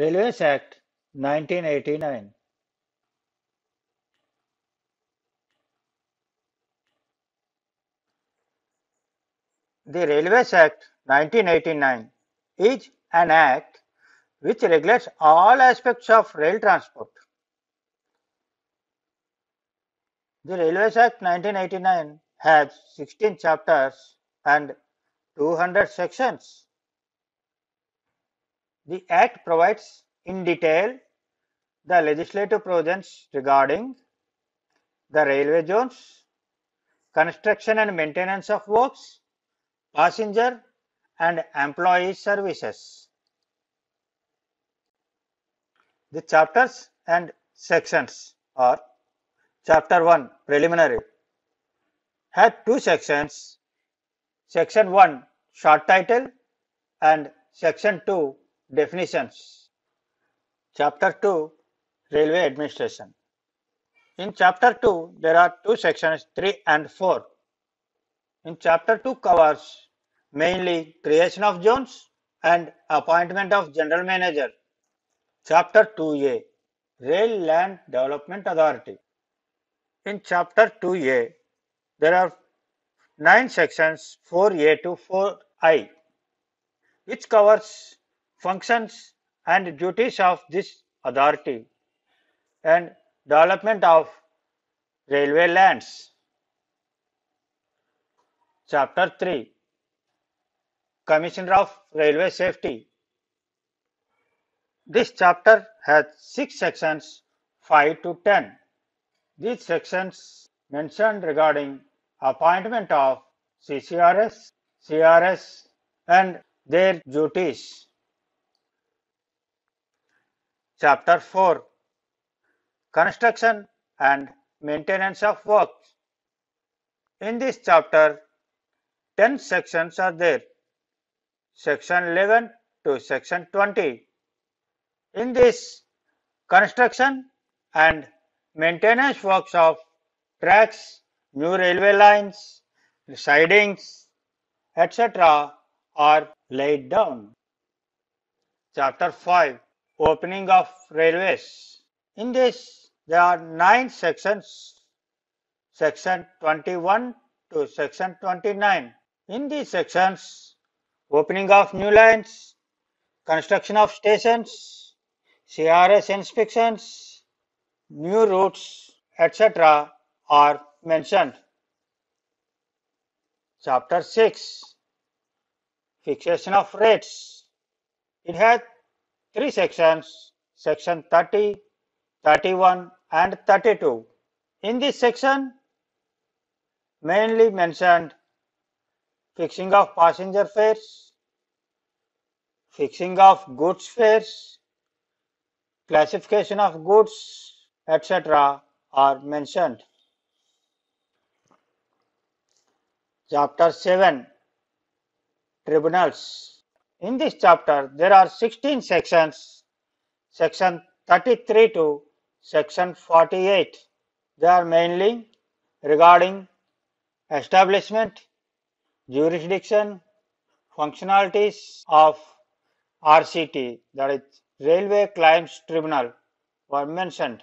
Railways Act 1989. The Railways Act 1989 is an act which regulates all aspects of rail transport. The Railways Act 1989 has 16 chapters and 200 sections. The Act provides in detail the legislative provisions regarding the railway zones, construction and maintenance of works, passenger and employee services. The chapters and sections are Chapter 1 Preliminary had two sections Section 1 short title and Section 2 Definitions Chapter 2 Railway Administration In Chapter 2, there are two sections 3 and 4. In Chapter 2 covers mainly creation of zones and appointment of general manager. Chapter 2A Rail Land Development Authority. In Chapter 2A, there are nine sections 4A to 4I, which covers functions and duties of this authority and development of railway lands. Chapter 3 Commissioner of Railway Safety This chapter has 6 sections 5 to 10. These sections mentioned regarding appointment of CCRS, CRS and their duties. Chapter 4 Construction and Maintenance of Works. In this chapter, 10 sections are there section 11 to section 20. In this, construction and maintenance works of tracks, new railway lines, sidings, etc. are laid down. Chapter 5 opening of railways. In this, there are nine sections, section 21 to section 29. In these sections, opening of new lines, construction of stations, CRS inspections, new routes, etc. are mentioned. Chapter 6 Fixation of Rates It has three sections, section 30, 31 and 32. In this section, mainly mentioned fixing of passenger fares, fixing of goods fares, classification of goods, etc. are mentioned. Chapter 7 Tribunals in this chapter, there are 16 sections, section 33 to section 48. They are mainly regarding establishment, jurisdiction, functionalities of RCT that is Railway Claims Tribunal were mentioned.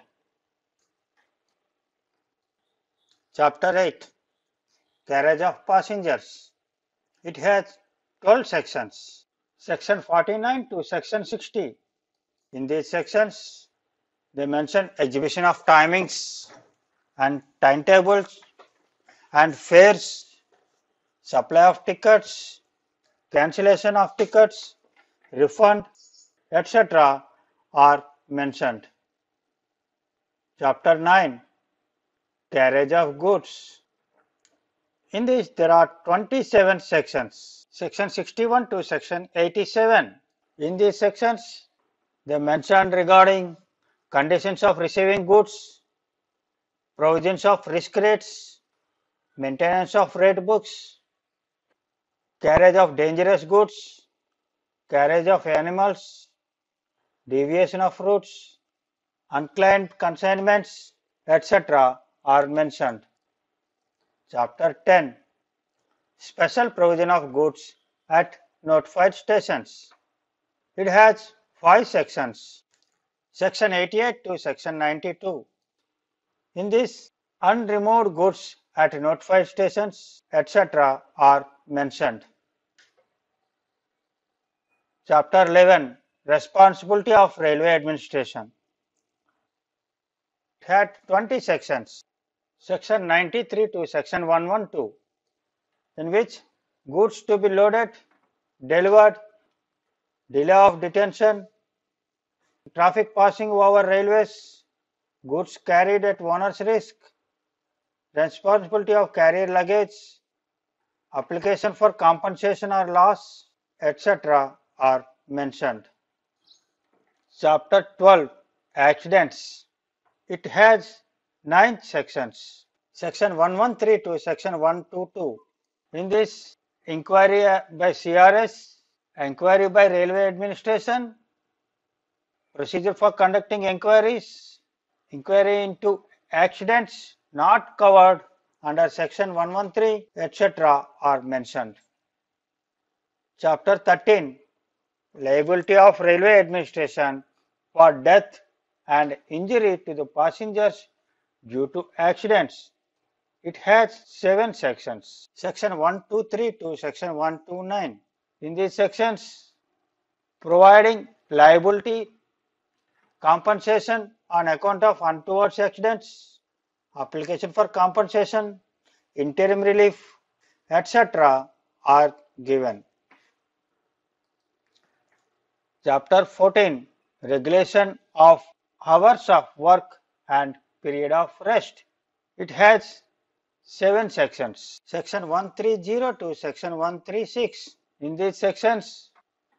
Chapter 8 Carriage of Passengers It has 12 sections section 49 to section 60. In these sections, they mention exhibition of timings and timetables and fares, supply of tickets, cancellation of tickets, refund, etc. are mentioned. Chapter 9 Carriage of Goods. In this, there are 27 sections section 61 to section 87. In these sections, they mentioned regarding conditions of receiving goods, provisions of risk rates, maintenance of rate books, carriage of dangerous goods, carriage of animals, deviation of routes, unclaimed consignments, etc. are mentioned. Chapter 10 special provision of goods at notified stations. It has five sections, section 88 to section 92. In this, unremoved goods at notified stations, etc. are mentioned. Chapter 11 Responsibility of Railway Administration had 20 sections, section 93 to section 112 in which goods to be loaded, delivered, delay of detention, traffic passing over railways, goods carried at owner's risk, responsibility of carrier luggage, application for compensation or loss, etc. are mentioned. Chapter 12 Accidents. It has 9 sections. Section to Section 122, in this inquiry uh, by CRS, inquiry by Railway Administration, procedure for conducting inquiries, inquiry into accidents not covered under section 113 etc. are mentioned. Chapter 13 Liability of Railway Administration for death and injury to the passengers due to accidents it has seven sections, section 123 to section 129. In these sections, providing liability, compensation on account of untoward accidents, application for compensation, interim relief, etc. are given. Chapter 14 Regulation of Hours of Work and Period of Rest. It has seven sections section 130 to section 136 in these sections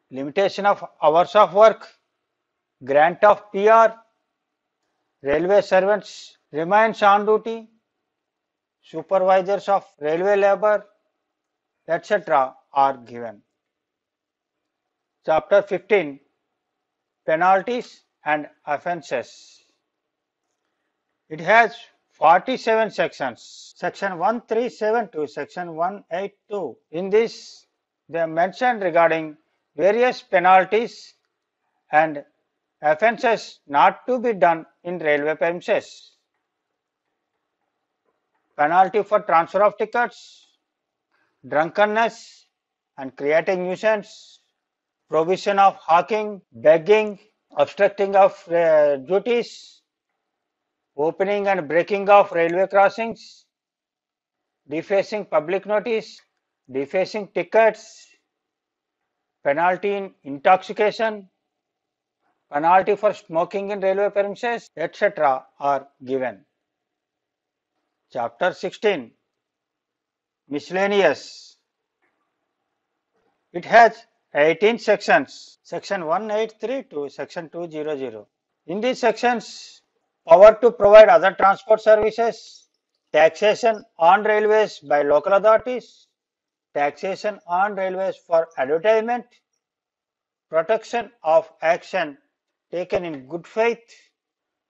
limitation of hours of work grant of pr railway servants remains on duty supervisors of railway labor etc are given chapter 15 penalties and offences it has 47 sections, section 137 to section 182. In this, they mentioned regarding various penalties and offences not to be done in railway premises. Penalty for transfer of tickets, drunkenness and creating nuisance, provision of hawking, begging, obstructing of uh, duties, opening and breaking of railway crossings, defacing public notice, defacing tickets, penalty in intoxication, penalty for smoking in railway premises, etc. are given. Chapter 16 Miscellaneous It has 18 sections, section 183 to section 200. In these sections, power to provide other transport services, taxation on railways by local authorities, taxation on railways for advertisement, protection of action taken in good faith,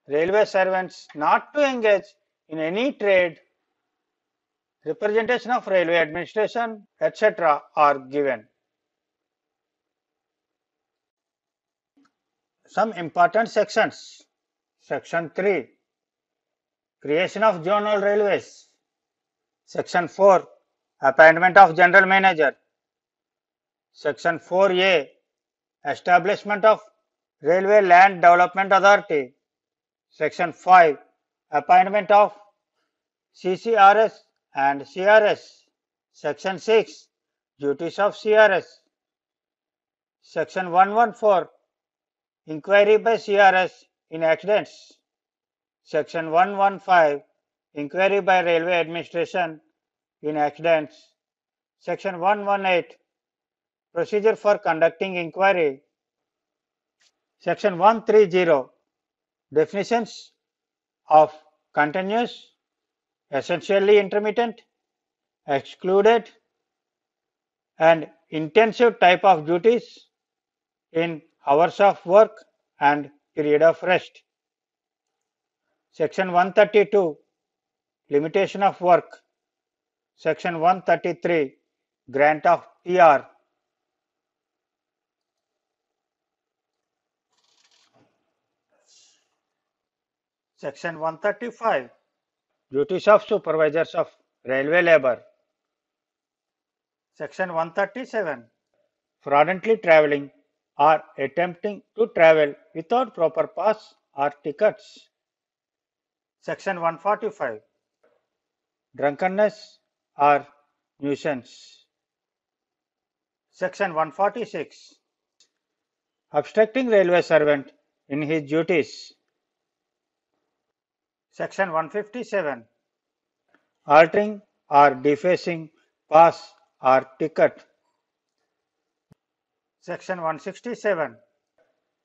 railway servants not to engage in any trade, representation of railway administration, etc. are given. Some important sections Section 3 Creation of Zonal Railways. Section 4 Appointment of General Manager. Section 4A Establishment of Railway Land Development Authority. Section 5 Appointment of CCRS and CRS. Section 6 Duties of CRS. Section 114 Inquiry by CRS in accidents. Section 115 Inquiry by Railway Administration in Accidents. Section 118 Procedure for Conducting Inquiry. Section 130 Definitions of Continuous, Essentially Intermittent, Excluded, and Intensive Type of Duties in Hours of Work and period of rest. Section 132 limitation of work. Section 133 grant of pr Section 135 duties of supervisors of railway labor. Section 137 fraudulently traveling are attempting to travel without proper pass or tickets. Section 145 Drunkenness or Nuisance. Section 146 Obstructing railway servant in his duties. Section 157 Altering or defacing pass or ticket. Section 167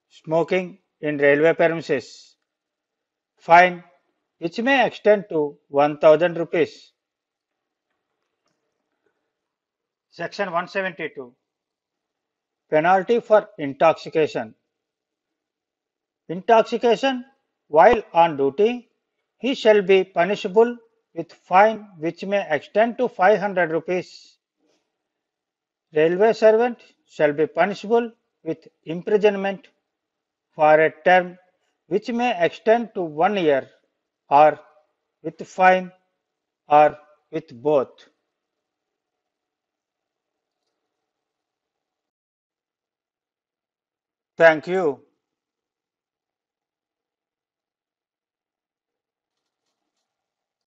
Smoking in Railway Premises Fine which may extend to 1000 rupees. Section 172 Penalty for Intoxication Intoxication while on duty, he shall be punishable with fine which may extend to 500 rupees. Railway servant shall be punishable with imprisonment for a term which may extend to one year or with fine or with both. Thank you.